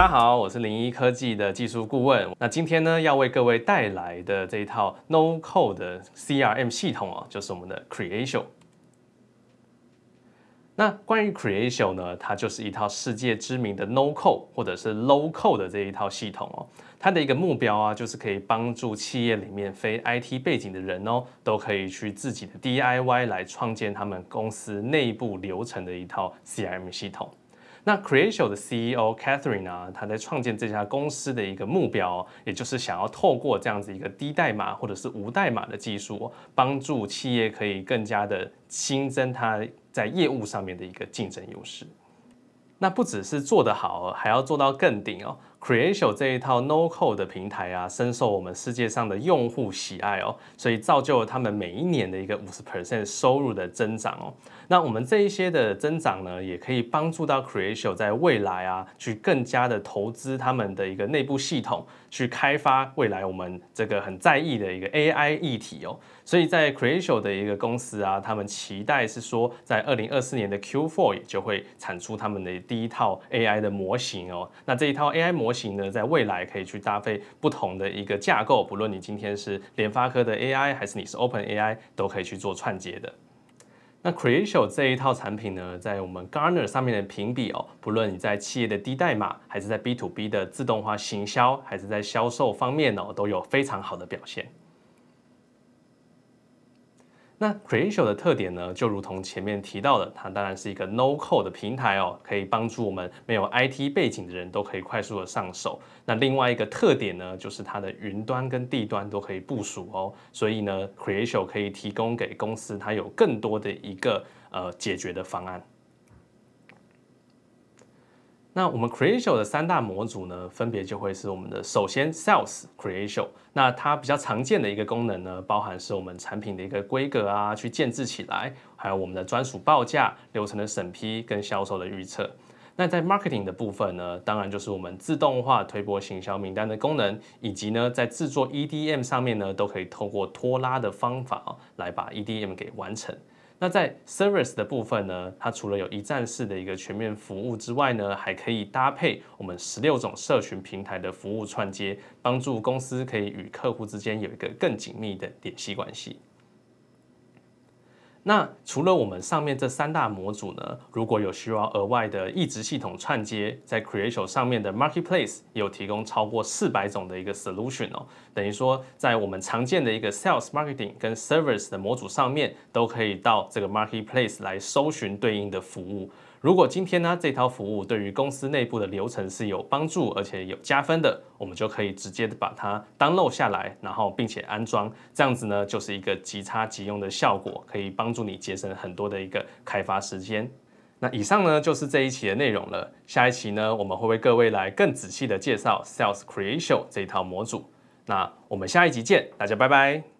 大家好，我是零一科技的技术顾问。那今天呢，要为各位带来的这一套 No Code CRM 系统哦，就是我们的 Creation。那关于 Creation 呢，它就是一套世界知名的 No Code 或者是 Low Code 的这一套系统哦。它的一个目标啊，就是可以帮助企业里面非 IT 背景的人哦，都可以去自己的 DIY 来创建他们公司内部流程的一套 CRM 系统。那 Creational 的 CEO Catherine 呢？他在创建这家公司的一个目标，也就是想要透过这样子一个低代码或者是无代码的技术，帮助企业可以更加的新增它在业务上面的一个竞争优势。那不只是做得好，还要做到更顶哦。Creation 这一套 No Code 的平台啊，深受我们世界上的用户喜爱哦，所以造就了他们每一年的一个五十 percent 收入的增长哦。那我们这一些的增长呢，也可以帮助到 Creation 在未来啊，去更加的投资他们的一个内部系统，去开发未来我们这个很在意的一个 AI 议题哦。所以在 Creation 的一个公司啊，他们期待是说，在二零二四年的 Q4 就会产出他们的第一套 AI 的模型哦。那这一套 AI 模模型呢，在未来可以去搭配不同的一个架构，不论你今天是联发科的 AI，还是你是 OpenAI，都可以去做串接的。那 c r e a t i o n 这一套产品呢，在我们 g a r n e r 上面的评比哦，不论你在企业的低代码，还是在 B to B 的自动化行销，还是在销售方面哦，都有非常好的表现。那 Creational 的特点呢，就如同前面提到的，它当然是一个 No Code 的平台哦，可以帮助我们没有 IT 背景的人都可以快速的上手。那另外一个特点呢，就是它的云端跟地端都可以部署哦，所以呢，Creational 可以提供给公司它有更多的一个呃解决的方案。那我们 c r e a t i o n 的三大模组呢，分别就会是我们的首先 Sales c r e a t i o n 那它比较常见的一个功能呢，包含是我们产品的一个规格啊，去建制起来，还有我们的专属报价流程的审批跟销售的预测。那在 Marketing 的部分呢，当然就是我们自动化推播行销名单的功能，以及呢在制作 EDM 上面呢，都可以透过拖拉的方法来把 EDM 给完成。那在 service 的部分呢，它除了有一站式的一个全面服务之外呢，还可以搭配我们十六种社群平台的服务串接，帮助公司可以与客户之间有一个更紧密的联系关系。那除了我们上面这三大模组呢，如果有需要额外的一直系统串接，在 c r e a t i o n 上面的 Marketplace 有提供超过四百种的一个 Solution 哦，等于说在我们常见的一个 Sales、Marketing 跟 Service 的模组上面，都可以到这个 Marketplace 来搜寻对应的服务。如果今天呢这套服务对于公司内部的流程是有帮助，而且有加分的，我们就可以直接的把它 download 下来，然后并且安装，这样子呢就是一个即插即用的效果，可以帮助你节省很多的一个开发时间。那以上呢就是这一期的内容了，下一期呢我们会为各位来更仔细的介绍 Sales Creation 这一套模组。那我们下一集见，大家拜拜。